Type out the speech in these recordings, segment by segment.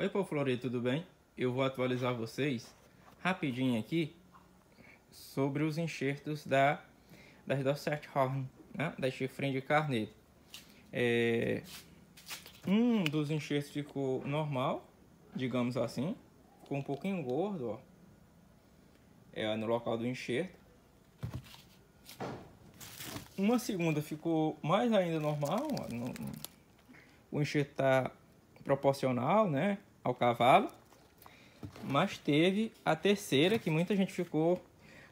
Oi, Paulo Floreiro, tudo bem? Eu vou atualizar vocês rapidinho aqui sobre os enxertos da, das Dorset Horn, né? da chifre de carneiro. É, um dos enxertos ficou normal, digamos assim, ficou um pouquinho gordo, ó, é, no local do enxerto. Uma segunda ficou mais ainda normal, ó, no, o enxerto está proporcional, né? ao cavalo. Mas teve a terceira, que muita gente ficou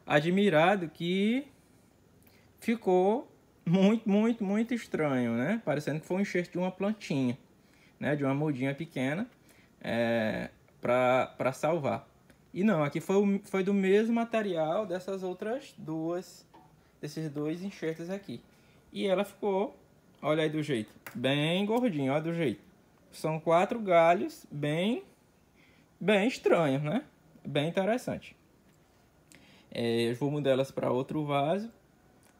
admirado, que ficou muito, muito, muito estranho, né? Parecendo que foi um enxerto de uma plantinha, né? De uma mudinha pequena é, para salvar. E não, aqui foi, foi do mesmo material dessas outras duas, desses dois enxertos aqui. E ela ficou, olha aí do jeito, bem gordinho, olha do jeito. São quatro galhos bem, bem estranhos, né? Bem interessante. É, eu vou mudar elas para outro vaso,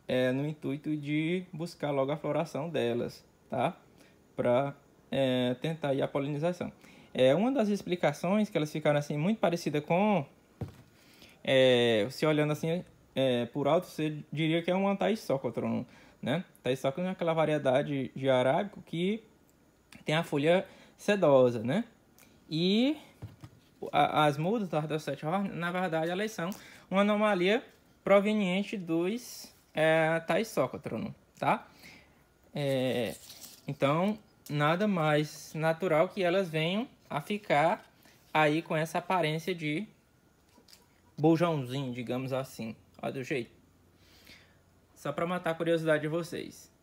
é, no intuito de buscar logo a floração delas, tá? Para é, tentar a polinização. É, uma das explicações que elas ficaram assim muito parecida com, é, se olhando assim é, por alto, você diria que é uma Thaisocotron, né? Thaisocotron é aquela variedade de arábico que tem a folha sedosa, né? E as mudas das sete horn, na verdade, elas são uma anomalia proveniente dos é, tá? É, então, nada mais natural que elas venham a ficar aí com essa aparência de bujãozinho, digamos assim, olha do jeito. Só para matar a curiosidade de vocês.